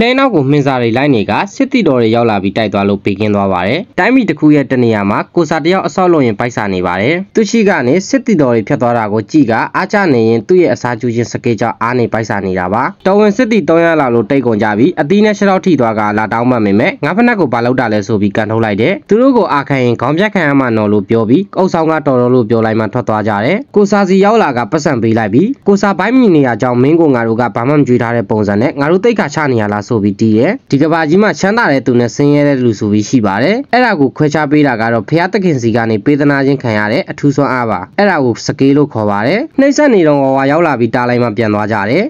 လှဲနောက်ကိုမင်းစာတွေလိုက်နေကစစ်တီတော်တွေရောက်လာပြီးတိုက်သွားလို့ပေးကင်းသွားပါတယ်။တိုင်းပြည်တစ်ခုရဲ့တနေရာမှာကိုစာတယောက်အဆောက်လုံရင်ပိုက်စာနေပါတယ်။သူရှိကနေစစ်တီတော်တွေဖြတ်သွားတာကိုကြည့်ကအားကျနေရင်သူ့ရဲ့အစာကျူးခြင်းစကေးကြောင့်အားနေပိုက်စာနေတာပါ။တော်ဝင်စစ်တီ300လာလို့တိတ်ကုန်ကြပြီးအသီးနဲ့6တော့ထိသွားကလာတောင်းမှမေမဲ့ငါဖက်နှက်ကိုဘာလောက်တာလဲဆိုပြီးကန်ထုတ်လိုက်တယ်။သူတို့ကိုအာခံရင်ခေါင်းပြတ်ခံရမှနော်လို့ပြောပြီးအုပ်ဆောင်ကတော်တော်လို့ပြောလိုက်မှထွက်သွားကြတယ်။ကိုစာစီရောက်လာကပတ်စံပေးလိုက်ပြီးကိုစာဘိုင်းမြင်နေရကြောင်းမင်းကိုငါတို့ကဘာမှမကြွေးထားတဲ့ပုံစံနဲ့ငါတို့တိတ်ခါချနေရလားဆိုပြီးတီးတယ်ဒီကဘာကြီးမှာချမ်းသာတဲ့သူနဲ့ဆင်းရဲတဲ့လူဆိုပြီးရှိပါတယ်အဲ့ဒါကိုခွဲခြားပေးတာကတော့ဖျားသခင်စီကနေပေးသနာခြင်းခံရတဲ့အထူးဆွမ်းအားပါအဲ့ဒါကိုစကေးလို့ခေါ်ပါတယ်နှိမ့်ဆက်နေတော့ဟောရောက်လာပြီးတားလိုက်မှပြန်သွားကြတယ်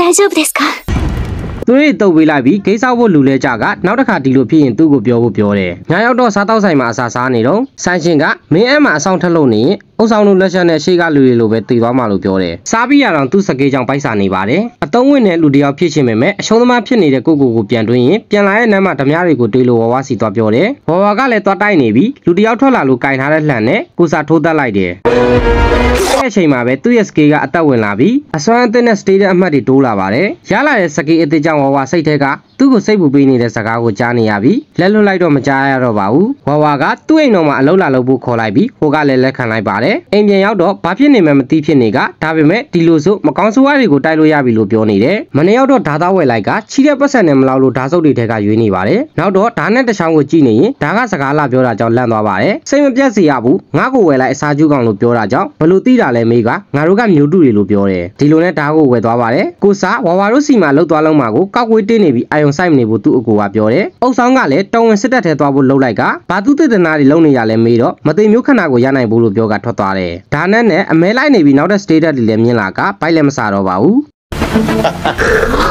大丈夫ですかသူတွေတုတ်ပေးလိုက်ပြီးဂိတ်ဆောက်ဖို့လူလဲကြကနောက်တစ်ခါဒီလိုဖြစ်ရင်သူ့ကိုပြောဖို့ပြောတယ်။ညရောက်တော့စားတောက်ဆိုင်မှာအစာစားနေတော့ဆိုင်ရှင်ကမင်းအဲ့မှာအဆောင်ထက်လို့နေရင်အုပ်ဆောင်လူလက်ချက်နဲ့ရှေ့ကလူတွေလိုပဲတည်သွားမှလို့ပြောတယ်။စားပြီးရတော့သူ့စကေးကြောင့်ပိုက်စာနေပါတယ်။အတုံးဝင်တဲ့လူတယောက်ဖြစ်ချင်းပေမဲ့အရှုံးသမားဖြစ်နေတဲ့ကိုကိုကိုပြန်တွင်းရင်ပြန်လာတဲ့နမ်းမှာဓမားတွေကိုတွေးလို့ဝဝစီသွားပြောတယ်။ဝဝကလည်းသွားတိုက်နေပြီးလူတယောက်ထွက်လာလို့ကင်ထားတဲ့လှန်နဲ့ကိုစာထိုးတက်လိုက်တယ်။အဲ့အချိန်မှာပဲသူ့ရဲ့စကေးကအသက်ဝင်လာပြီးအစွမ်းအသစ်နဲ့စတေးတဲ့အမှတ်တွေတိုးလာပါတယ်။ရလာတဲ့စကေးအသစ်ကြောင့်ဝါစိတ်ထဲကသူ့ကိုစိတ်ပူပေးနေတဲ့စကားကိုကြားနေရပြီးလက်လွတ်လိုက်တော့မကြားရတော့ပါဘူးဝါဝါကသူ့အိမ်တော်မှာအလုပ်လာလုပ်ဖို့ခေါ်လိုက်ပြီးဟိုကလည်းလက်ခံလိုက်ပါတယ်အိမ်ပြန်ရောက်တော့ဘာဖြစ်နေမှမသိဖြစ်နေကဒါပေမဲ့ဒီလိုဆိုမကောင်းဆိုးဝါးတွေကိုတိုက်လို့ရပြီလို့ပြောနေတယ်မနေရောက်တော့ဒါသားဝယ်လိုက်ကချီတဲ့ပတ်စံနဲ့မလောက်လို့ဓာဆုပ်တွေထဲကရွေးနေပါတယ်နောက်တော့ဓာနဲ့တချောင်းကိုကြည့်နေရင်ဒါကစကားလာပြောတာကြောင့်လန့်သွားပါတယ်စိတ်မပြတ်စေရဘူးငါ့ကိုဝယ်လိုက်အစာကျူးကောင်လို့ပြောတာကြောင့်ဘလို့သိတာလဲမေးကငါတို့ကမျိုးတူတွေလို့ပြောတယ်ဒီလိုနဲ့ဓာကိုဝယ်သွားပါတယ်ကိုစားဝါဝါတို့စီမှာလှုပ်သွားလုံးမှာကိုကောက်ဝေးတင်းနေပြီးအာယုံဝင်ဆိုင်မနေဘူးသူ့အကိုကပြောတယ်။အုပ်ဆောင်ကလည်းတော်ဝင်စစ်တပ်ထဲသွားဖို့လှုပ်လိုက်ကဘာသူသေတနာတွေလုပ်နေရလဲမေးတော့မသိမျိုးခဏကိုရနိုင်ဘူးလို့ပြောကထွက်သွားတယ်။ဒါနဲ့နဲ့အမဲလိုက်နေပြီးနောက်တဲ့ status တွေလည်းမြင်လာကဘိုက်လည်းမစားတော့ပါဘူး။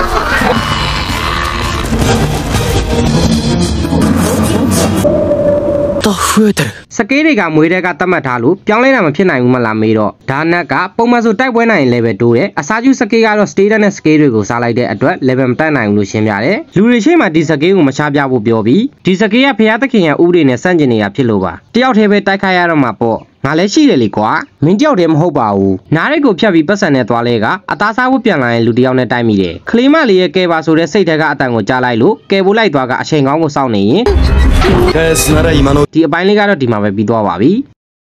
further စကေးတွေကမွေးတဲ့ကသတ်မှတ်ထားလို့ပြောင်းလဲတာမဖြစ်နိုင်ဘူးမလားမေးတော့ဒါနတ်ကပုံမှန်ဆိုတိုက်ပွဲနိုင်ရင်လည်းပဲတိုးတယ်အစားကျူးစကေးကတော့ standard နဲ့ scale တွေကိုစားလိုက်တဲ့အတွက် level မတက်နိုင်ဘူးလို့ရှင်းပြတယ်လူတွေရှိမှဒီစကေးကိုမချပြဖို့ပြောပြီးဒီစကေးကဖျားသခင်ရဲ့ဥပဒေနဲ့ဆန့်ကျင်နေတာဖြစ်လို့ပါတယောက်တည်းပဲတိုက်ခိုက်ရတော့မှာပေါ့ငါလည်းရှိတယ်လေကွာမင်းတယောက်တည်းမဟုတ်ပါဘူးနားရက်ကိုဖြတ်ပြီးပတ်စံနဲ့သွားလဲကအသားစားဖို့ပြန်လာရင်လူတယောက်နဲ့တိုက်မိတယ်ခလေးမလေးရဲ့ကဲပါဆိုတဲ့စိတ်ထက်ကအတန်ကိုကြားလိုက်လို့ကဲပိုးလိုက်သွားကအချိန်ကောင်းကိုစောင့်နေရင်ဒီအပိုင်းလေးကတော့ဒီမှာပဲပြီးသွားပါပြီ